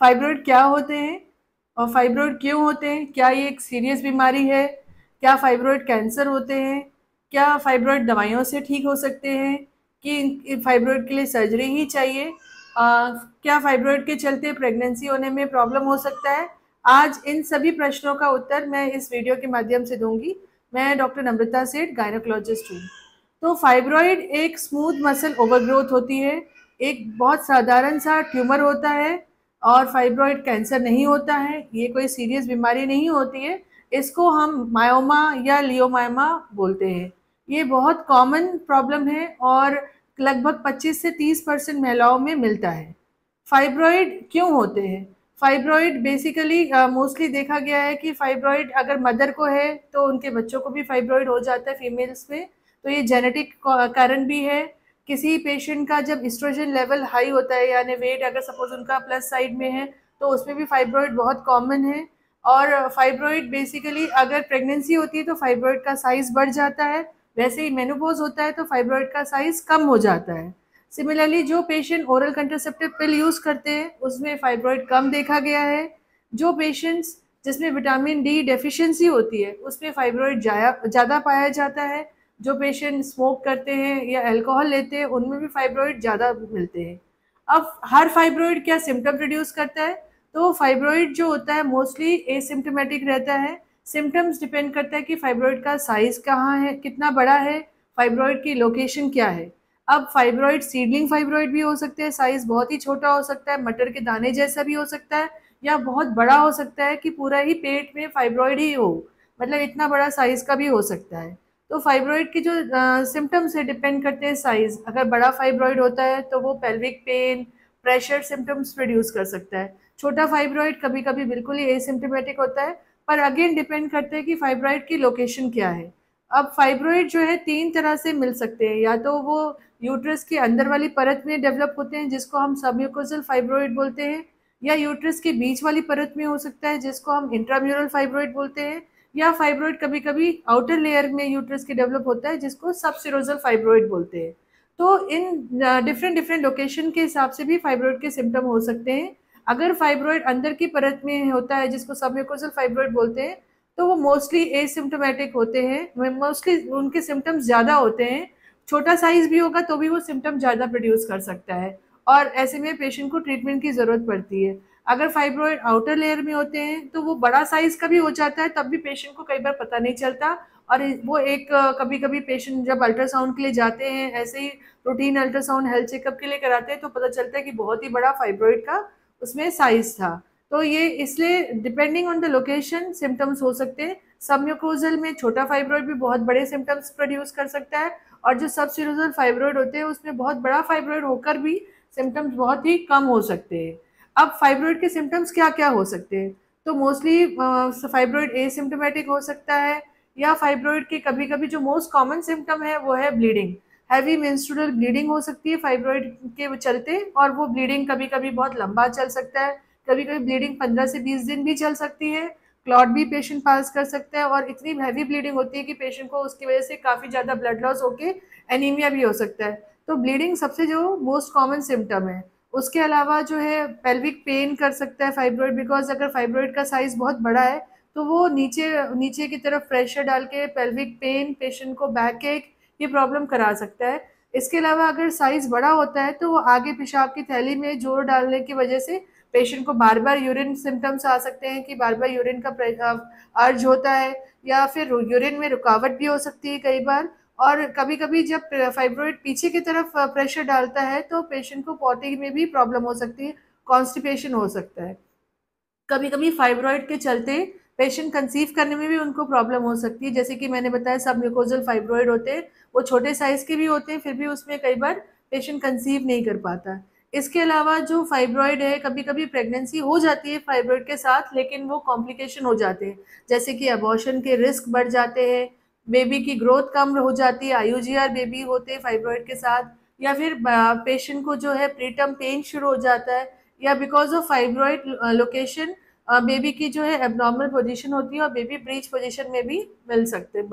fibroid क्या होते हैं और फाइब्रॉइड क्यों होते हैं क्या ये एक सीरियस बीमारी है क्या फाइब्रॉइड कैंसर होते हैं क्या फाइब्रॉइड दवाइयों से ठीक हो सकते हैं कि फाइब्रॉइड के लिए सर्जरी ही चाहिए आ, क्या फाइब्रॉइड के चलते प्रेगनेंसी होने में प्रॉब्लम हो सकता है आज इन सभी प्रश्नों का उत्तर मैं इस वीडियो के माध्यम से दूंगी मैं डॉक्टर नम्रता सेठ गायनोकोलॉजिस्ट हूँ तो फाइब्रॉइड एक स्मूथ मसल ओवरग्रोथ होती है एक बहुत साधारण सा ट्यूमर होता है और फाइब्रॉइड कैंसर नहीं होता है ये कोई सीरियस बीमारी नहीं होती है इसको हम मायोमा या लियोमायोमा बोलते हैं ये बहुत कॉमन प्रॉब्लम है और लगभग 25 से 30 परसेंट महिलाओं में मिलता है फाइब्रॉइड क्यों होते हैं फाइब्रॉइड बेसिकली मोस्टली देखा गया है कि फाइब्रॉइड अगर मदर को है तो उनके बच्चों को भी फाइब्रॉइड हो जाता है फीमेल्स में तो ये जेनेटिक कारण भी है किसी पेशेंट का जब इस्ट्रोजन लेवल हाई होता है यानी वेट अगर सपोज उनका प्लस साइड में है तो उसमें भी फाइब्रॉइड बहुत कॉमन है और फाइब्रॉइड बेसिकली अगर प्रेगनेंसी होती है तो फाइब्रॉइड का साइज़ बढ़ जाता है वैसे ही मेनोपोज होता है तो फाइब्रॉइड का साइज़ कम हो जाता है सिमिलरली जो patient oral contraceptive pill use करते हैं उसमें फाइब्रॉइड कम देखा गया है जो पेशेंट्स जिसमें विटामिन डी डेफिशिएंसी होती है उसमें फाइब्रॉइड ज़्यादा पाया जाता है जो पेशेंट स्मोक करते हैं या अल्कोहल लेते हैं उनमें भी फाइब्रॉइड ज़्यादा मिलते हैं अब हर फाइब्रॉइड क्या सिम्टम प्रोड्यूस करता है तो फाइब्रॉइड जो होता है मोस्टली एसिम्टोमेटिक रहता है सिम्टम्स डिपेंड करता है कि फाइब्रॉइड का साइज़ कहाँ है कितना बड़ा है फाइब्रॉइड की लोकेशन क्या है अब फाइब्रॉइड सीडलिंग फाइब्रॉइड भी हो सकते हैं साइज़ बहुत ही छोटा हो सकता है मटर के दाने जैसा भी हो सकता है या बहुत बड़ा हो सकता है कि पूरा ही पेट में फाइब्रॉइड ही हो मतलब इतना बड़ा साइज़ का भी हो सकता है तो फाइब्रॉइड के जो सिम्टम्स है डिपेंड करते हैं साइज अगर बड़ा फाइब्रॉइड होता है तो वो pelvic pain pressure symptoms produce कर सकता है छोटा फाइब्रॉइड कभी कभी बिल्कुल ही एसिम्टोमेटिक होता है पर अगेन डिपेंड करते हैं कि फाइब्रॉइड की लोकेशन क्या है अब फाइब्रॉइड जो है तीन तरह से मिल सकते हैं या तो वो यूट्रस के अंदर वाली परत में डेवलप होते हैं जिसको हम सबम्यूकोजल फाइब्रॉइड बोलते हैं या यूट्रस के बीच वाली परत में हो सकता है जिसको हम इंट्राम्यूरल फाइब्रॉइड बोलते हैं या फाइब्रॉइड कभी कभी आउटर लेयर में यूट्रस के डेवलप होता है जिसको सबसिरोजल फाइब्रॉइड बोलते हैं तो इन डिफरेंट डिफरेंट लोकेशन के हिसाब से भी फाइब्रॉइड के सिम्टम हो सकते हैं अगर फाइब्रॉइड अंदर की परत में होता है जिसको सबम्यूकोसल फाइब्रॉइड बोलते हैं तो वो मोस्टली एसिम्टोमेटिक होते हैं मोस्टली उनके सिम्टम्स ज़्यादा होते हैं छोटा साइज भी होगा तो भी वो सिम्टम ज़्यादा प्रोड्यूस कर सकता है और ऐसे में पेशेंट को ट्रीटमेंट की ज़रूरत पड़ती है अगर फाइब्रॉइड आउटर लेयर में होते हैं तो वो बड़ा साइज का भी हो जाता है तब भी पेशेंट को कई बार पता नहीं चलता और वो एक कभी कभी पेशेंट जब अल्ट्रासाउंड के लिए जाते हैं ऐसे ही रूटीन अल्ट्रासाउंड हेल्थ चेकअप के लिए कराते हैं तो पता चलता है कि बहुत ही बड़ा फाइब्रॉइड का उसमें साइज था तो ये इसलिए depending on the location symptoms हो सकते हैं सबम्यूक्रोजल में छोटा फाइब्रॉइड भी बहुत बड़े सिम्टम्स प्रोड्यूस कर सकता है और जो सीरोजल फाइब्रॉइड होते हैं उसमें बहुत बड़ा फाइब्रॉइड होकर भी सिम्टम्स बहुत ही कम हो सकते हैं अब फाइब्रॉइड के सिम्टम्स क्या क्या हो सकते हैं तो मोस्टली फाइब्रॉइड सिम्टोमेटिक हो सकता है या फाइब्रॉइड के कभी कभी जो मोस्ट कॉमन सिम्टम है वो है ब्लीडिंग हैवी मेंस्ट्रुअल ब्लीडिंग हो सकती है फाइब्रॉइड के चलते और वो ब्लीडिंग कभी कभी बहुत लंबा चल सकता है कभी कभी ब्लीडिंग पंद्रह से बीस दिन भी चल सकती है क्लॉट भी पेशेंट पास कर सकता है और इतनी हैवी ब्लीडिंग होती है कि पेशेंट को उसकी वजह से काफ़ी ज़्यादा ब्लड लॉस होकर एनीमिया भी हो सकता है तो ब्लीडिंग सबसे जो मोस्ट कॉमन सिम्टम है उसके अलावा जो है पेल्विक पेन कर सकता है फाइब्रॉइड बिकॉज अगर फाइब्रॉइड का साइज़ बहुत बड़ा है तो वो नीचे नीचे की तरफ प्रेशर डाल के पेल्विक पेन पेशेंट को बैक एक ये प्रॉब्लम करा सकता है इसके अलावा अगर साइज़ बड़ा होता है तो वो आगे पेशाब की थैली में जोर डालने की वजह से पेशेंट को बार बार यूरिन सिम्टम्स आ सकते हैं कि बार बार यूरिन का अर्ज होता है या फिर यूरिन में रुकावट भी हो सकती है कई बार और कभी कभी जब फाइब्रोइड पीछे की तरफ प्रेशर डालता है तो पेशेंट को पॉटिंग में भी प्रॉब्लम हो सकती है कॉन्स्टिपेशन हो सकता है कभी कभी फाइब्रॉइड के चलते पेशेंट कंसीव करने में भी उनको प्रॉब्लम हो सकती है जैसे कि मैंने बताया सब म्यूकोजल फाइब्रॉइड होते हैं वो छोटे साइज़ के भी होते हैं फिर भी उसमें कई बार पेशेंट कंसीव नहीं कर पाता इसके अलावा जो फाइब्रॉइड है कभी कभी प्रेगनेंसी हो जाती है फाइब्रॉइड के साथ लेकिन वो कॉम्प्लिकेशन हो जाते हैं जैसे कि अबॉर्शन के रिस्क बढ़ जाते हैं बेबी की ग्रोथ कम हो जाती है आयुजीआर बेबी होते हैं फाइब्रॉइड के साथ या फिर पेशेंट को जो है प्रीटम पेन शुरू हो जाता है या because of fibroid location baby की जो है एबनॉर्मल पोजीशन होती है और बेबी ब्रीच पोजीशन में भी मिल सकते हैं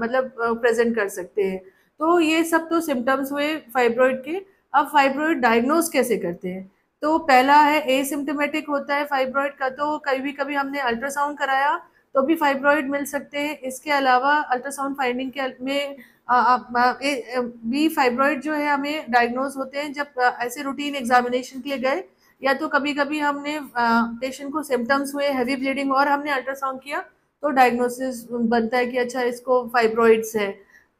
मतलब प्रेजेंट कर सकते हैं तो ये सब तो सिम्टम्स हुए फाइब्रॉइड के अब फाइब्रॉइड डायग्नोज कैसे करते हैं तो पहला है सिम्टोमेटिक होता है फाइब्रॉइड का तो कभी कभी हमने अल्ट्रासाउंड कराया तो भी फाइब्रॉइड मिल सकते हैं इसके अलावा अल्ट्रासाउंड फाइंडिंग के में भी फाइब्रॉइड जो है हमें डायग्नोज होते हैं जब ऐसे रूटीन एग्जामिनेशन के लिए गए या तो कभी कभी हमने पेशेंट को सिम्टम्स हुए हैवी ब्लीडिंग और हमने अल्ट्रासाउंड किया तो डायग्नोसिस बनता है कि अच्छा इसको फाइब्रॉइड्स है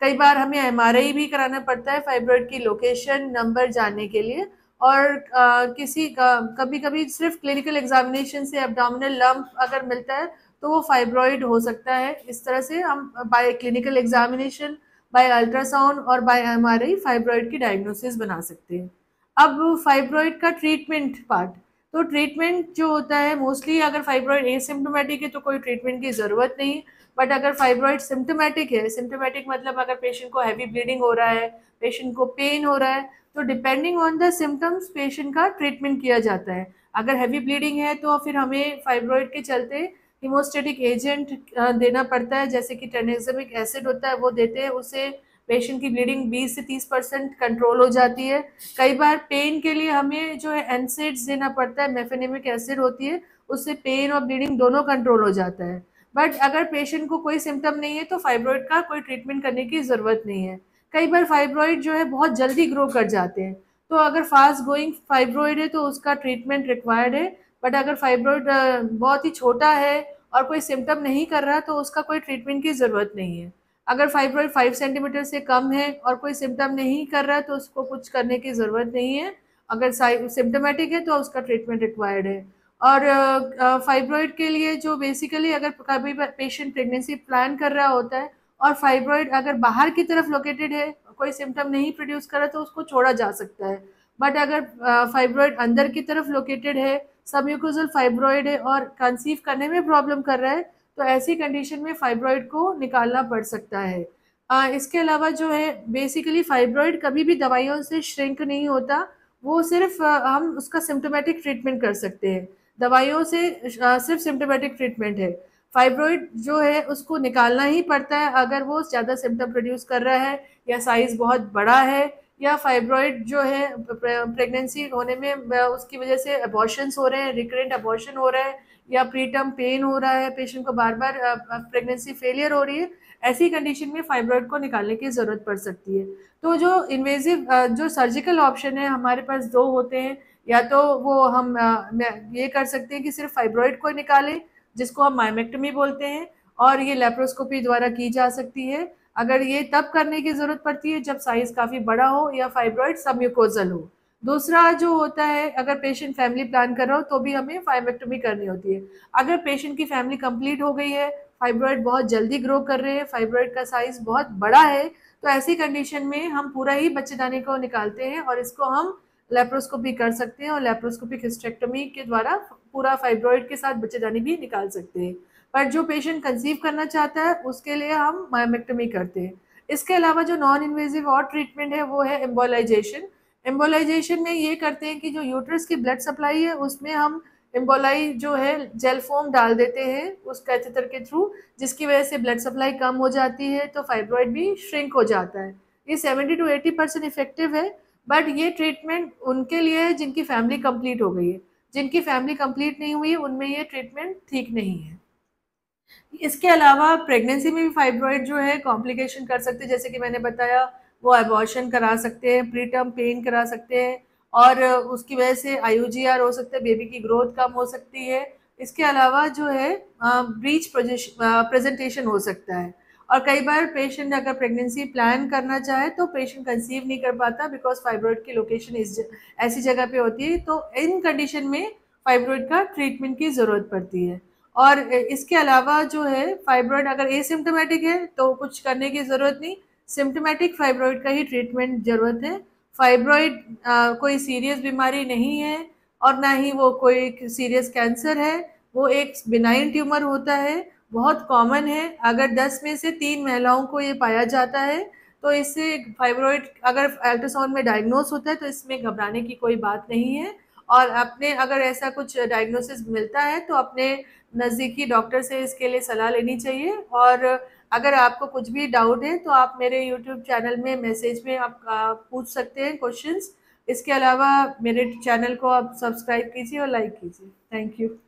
कई बार हमें एम भी कराना पड़ता है फाइब्रॉइड की लोकेशन नंबर जानने के लिए और आ, किसी का, कभी कभी सिर्फ क्लिनिकल एग्जामिनेशन से एबडामिनल लम्प अगर मिलता है तो वो फाइब्रॉइड हो सकता है इस तरह से हम by clinical examination by ultrasound और बाय एमआरआई फाइब्रॉइड की डायग्नोसिस बना सकते हैं अब फाइब्रॉइड का ट्रीटमेंट पार्ट तो ट्रीटमेंट जो होता है मोस्टली अगर फाइब्रॉइड एसिम्टोमेटिक है तो कोई ट्रीटमेंट की ज़रूरत नहीं बट अगर फाइब्रॉइड सिम्टोमेटिक है सिम्टोमेटिक मतलब अगर पेशेंट को हैवी ब्लीडिंग हो रहा है पेशेंट को पेन हो रहा है तो depending on the symptoms patient का ट्रीटमेंट किया जाता है अगर हैवी ब्लीडिंग है तो फिर हमें फाइब्रॉइड के चलते हीमोस्टेटिक एजेंट देना पड़ता है जैसे कि टेनेक्समिक एसिड होता है वो देते हैं उसे पेशेंट की ब्लीडिंग 20 से 30 परसेंट कंट्रोल हो जाती है कई बार पेन के लिए हमें जो है एनसेड्स देना पड़ता है मेफेनेमिक एसिड होती है उससे पेन और ब्लीडिंग दोनों कंट्रोल हो जाता है बट अगर पेशेंट को कोई सिम्टम नहीं है तो फाइब्रॉइड का कोई ट्रीटमेंट करने की ज़रूरत नहीं है कई बार फाइब्रॉइड जो है बहुत जल्दी ग्रो कर जाते हैं तो अगर फास्ट गोइंग फाइब्रॉइड है तो उसका ट्रीटमेंट रिक्वायर्ड है बट अगर फाइब्रॉइड बहुत ही छोटा है और कोई सिम्टम नहीं कर रहा तो उसका कोई ट्रीटमेंट की ज़रूरत नहीं है अगर फाइब्रॉइड फाइव सेंटीमीटर से कम है और कोई सिम्टम नहीं कर रहा तो उसको कुछ करने की ज़रूरत नहीं है अगर सिम्टोमेटिक है तो उसका ट्रीटमेंट रिक्वायर्ड है और फाइब्रॉइड के लिए जो बेसिकली अगर कभी पेशेंट प्रेगनेंसी प्लान कर रहा होता है और फाइब्रॉइड अगर बाहर की तरफ लोकेटेड है कोई सिम्टम नहीं प्रोड्यूस कर रहा तो उसको छोड़ा जा सकता है बट अगर फाइब्रॉइड अंदर की तरफ लोकेटेड है सबयूकोजल फाइब्रॉइड है और कंसीव करने में प्रॉब्लम कर रहा है तो ऐसी कंडीशन में फाइब्रॉइड को निकालना पड़ सकता है आ, इसके अलावा जो है बेसिकली फाइब्रॉइड कभी भी दवाइयों से श्रिंक नहीं होता वो सिर्फ आ, हम उसका सिम्टोमेटिक ट्रीटमेंट कर सकते हैं दवाइयों से आ, सिर्फ सिम्टोमेटिक ट्रीटमेंट है फाइब्रॉइड जो है उसको निकालना ही पड़ता है अगर वो ज़्यादा सिम्टम प्रोड्यूस कर रहा है या साइज़ बहुत बड़ा है या फाइब्रॉइड जो है प्रेगनेंसी होने में उसकी वजह से अबॉर्शन हो रहे हैं रिकरेंट अबॉर्शन हो रहा है या प्रीटर्म टर्म पेन हो रहा है पेशेंट को बार बार प्रेगनेंसी फेलियर हो रही है ऐसी कंडीशन में फाइब्रॉइड को निकालने की ज़रूरत पड़ सकती है तो जो इन्वेजिव जो सर्जिकल ऑप्शन है हमारे पास दो होते हैं या तो वो हम ये कर सकते हैं कि सिर्फ फाइब्रॉइड को निकालें जिसको हम माइमेक्टमी बोलते हैं और ये लेप्रोस्कोपी द्वारा की जा सकती है अगर ये तब करने की ज़रूरत पड़ती है जब साइज़ काफ़ी बड़ा हो या फाइब्रॉइड सबम्यूकोजल हो दूसरा जो होता है अगर पेशेंट फैमिली प्लान कर रहा हो तो भी हमें फाइबेक्टोमी करनी होती है अगर पेशेंट की फैमिली कंप्लीट हो गई है फाइब्रॉइड बहुत जल्दी ग्रो कर रहे हैं फाइब्रॉइड का साइज़ बहुत बड़ा है तो ऐसी कंडीशन में हम पूरा ही बच्चेदानी को निकालते हैं और इसको हम लेप्रोस्कोपी कर सकते हैं और लेप्रोस्कोपिक हिस्टेक्टोमी के द्वारा पूरा फाइब्रॉइड के साथ बच्चेदानी भी निकाल सकते हैं पर जो पेशेंट कंसीव करना चाहता है उसके लिए हम मायोमेक्टमी करते हैं इसके अलावा जो नॉन इन्वेजिव और ट्रीटमेंट है वो है एम्बोलाइजेशन एम्बोलाइजेशन में ये करते हैं कि जो यूटरस की ब्लड सप्लाई है उसमें हम एम्बोलाई जो है जेल फोम डाल देते हैं उस कैथेटर के थ्रू जिसकी वजह से ब्लड सप्लाई कम हो जाती है तो फाइब्रॉइड भी श्रिंक हो जाता है ये seventy to eighty percent effective है बट ये ट्रीटमेंट उनके लिए है जिनकी फैमिली कंप्लीट हो गई है जिनकी फैमिली कंप्लीट नहीं हुई उनमें ये ट्रीटमेंट ठीक नहीं है इसके अलावा प्रेगनेंसी में भी फाइब्रॉइड जो है कॉम्प्लिकेशन कर सकते हैं जैसे कि मैंने बताया वो एबॉर्शन करा सकते हैं प्री टर्म पेन करा सकते हैं और उसकी वजह से आईयूजीआर हो सकता है बेबी की ग्रोथ कम हो सकती है इसके अलावा जो है ब्रीच प्रेजेंटेशन हो सकता है और कई बार पेशेंट अगर प्रेगनेंसी प्लान करना चाहे तो पेशेंट कंसीव नहीं कर पाता बिकॉज फाइब्रॉइड की लोकेशन इस ऐसी जगह पे होती है तो इन कंडीशन में फाइब्रॉइड का ट्रीटमेंट की ज़रूरत पड़ती है और इसके अलावा जो है फाइब्रॉइड अगर एसिम्टोमेटिक है तो कुछ करने की ज़रूरत नहीं सिम्टोमेटिक फाइब्रॉइड का ही ट्रीटमेंट ज़रूरत है फाइब्रॉइड कोई सीरियस बीमारी नहीं है और ना ही वो कोई सीरियस कैंसर है वो एक बिनाइन ट्यूमर होता है बहुत कॉमन है अगर 10 में से तीन महिलाओं को ये पाया जाता है तो इससे फाइब्रॉइड अगर अल्ट्रासाउंड में डायग्नोस होता है तो इसमें घबराने की कोई बात नहीं है और अपने अगर ऐसा कुछ डायग्नोसिस मिलता है तो अपने नज़दीकी डॉक्टर से इसके लिए सलाह लेनी चाहिए और अगर आपको कुछ भी डाउट है तो आप मेरे यूट्यूब चैनल में मैसेज में आप पूछ सकते हैं क्वेश्चंस इसके अलावा मेरे चैनल को आप सब्सक्राइब कीजिए और लाइक कीजिए थैंक यू